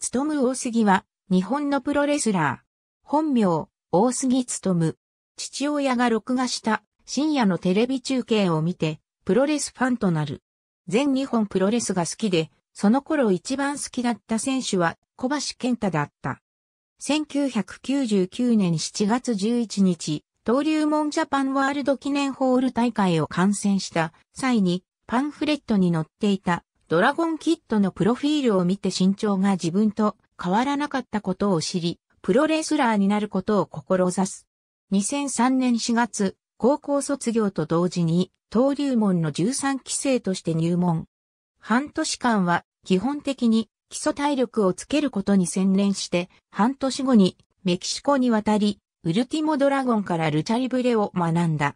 つとむ大杉は、日本のプロレスラー。本名、大杉つとむ。父親が録画した深夜のテレビ中継を見て、プロレスファンとなる。全日本プロレスが好きで、その頃一番好きだった選手は小橋健太だった。1999年7月11日、登竜門ジャパンワールド記念ホール大会を観戦した際にパンフレットに載っていたドラゴンキッドのプロフィールを見て身長が自分と変わらなかったことを知り、プロレスラーになることを志す。2003年4月、高校卒業と同時に、登竜門の13期生として入門。半年間は、基本的に基礎体力をつけることに専念して、半年後にメキシコに渡り、ウルティモドラゴンからルチャリブレを学んだ。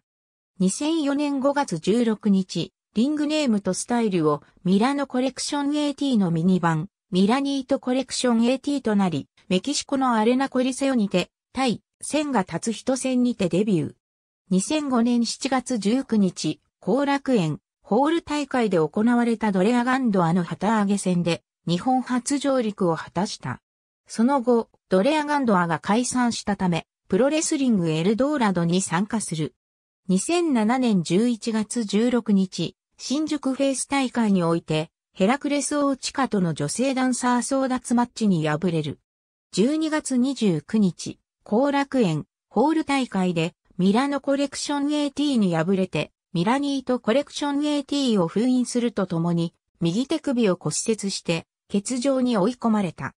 2004年5月16日、リングネームとスタイルをミラノコレクション AT のミニ版、ミラニートコレクション AT となり、メキシコのアレナコリセオにて、対、千が立つ人戦にてデビュー。2005年7月19日、後楽園、ホール大会で行われたドレアガンドアの旗揚げ戦で、日本初上陸を果たした。その後、ドレアガンドアが解散したため、プロレスリングエルドーラドに参加する。2007年11月16日、新宿フェイス大会において、ヘラクレスオーチカとの女性ダンサー争奪マッチに敗れる。12月29日、後楽園、ホール大会で、ミラノコレクション AT に敗れて、ミラニートコレクション AT を封印するとともに、右手首を骨折して、欠場に追い込まれた。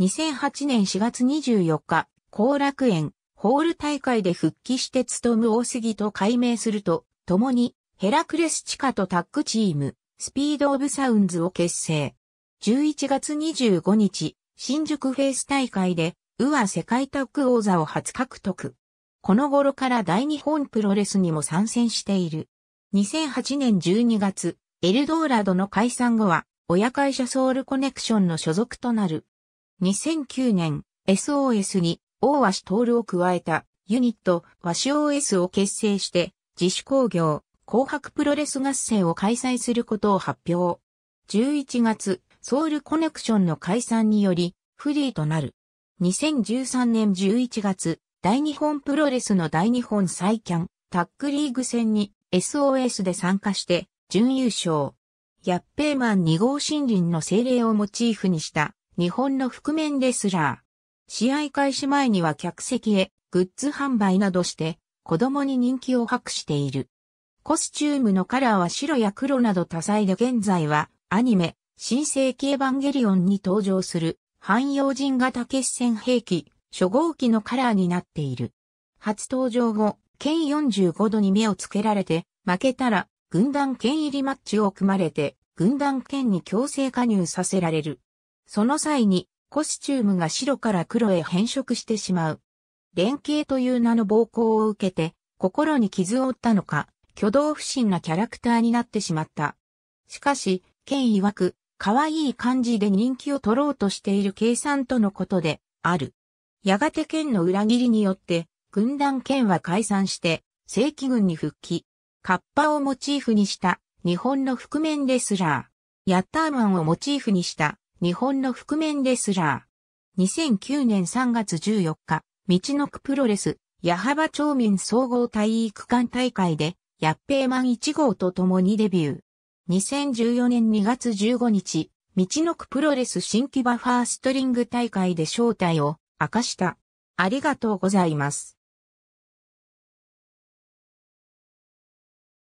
2008年4月24日、後楽園、ホール大会で復帰して務む大杉と改名すると、共にヘラクレス地下とタッグチーム、スピードオブサウンズを結成。11月25日、新宿フェイス大会で、ウア世界タッグ王座を初獲得。この頃から大日本プロレスにも参戦している。2008年12月、エルドーラドの解散後は、親会社ソウルコネクションの所属となる。2009年、SOS に、大鷲徹を加えた、ユニット、和紙 OS を結成して、自主工業、紅白プロレス合戦を開催することを発表。11月、ソウルコネクションの解散により、フリーとなる。2013年11月、大日本プロレスの大日本再キャン、タックリーグ戦に SOS で参加して、準優勝。ヤッペーマン2号森林の精霊をモチーフにした日本の覆面レスラー。試合開始前には客席へグッズ販売などして子供に人気を博している。コスチュームのカラーは白や黒など多彩で現在はアニメ、新世紀エヴァンゲリオンに登場する汎用人型決戦兵器、初号機のカラーになっている。初登場後、剣45度に目をつけられて、負けたら軍団剣入りマッチを組まれて、軍団剣に強制加入させられる。その際に、コスチュームが白から黒へ変色してしまう。連携という名の暴行を受けて、心に傷を負ったのか、挙動不審なキャラクターになってしまった。しかし、ケン曰く、可愛い感じで人気を取ろうとしている計算とのことで、ある。やがてケンの裏切りによって、軍団ケンは解散して、正規軍に復帰。カッパをモチーフにした日本の覆面レスラー。ヤッターマンをモチーフにした日本の覆面レスラー。2009年3月14日、道のくプロレス、矢幅町民総合体育館大会でヤッペーマン1号と共にデビュー。2014年2月15日、道のくプロレス新規バファーストリング大会で正体を明かした。ありがとうございます。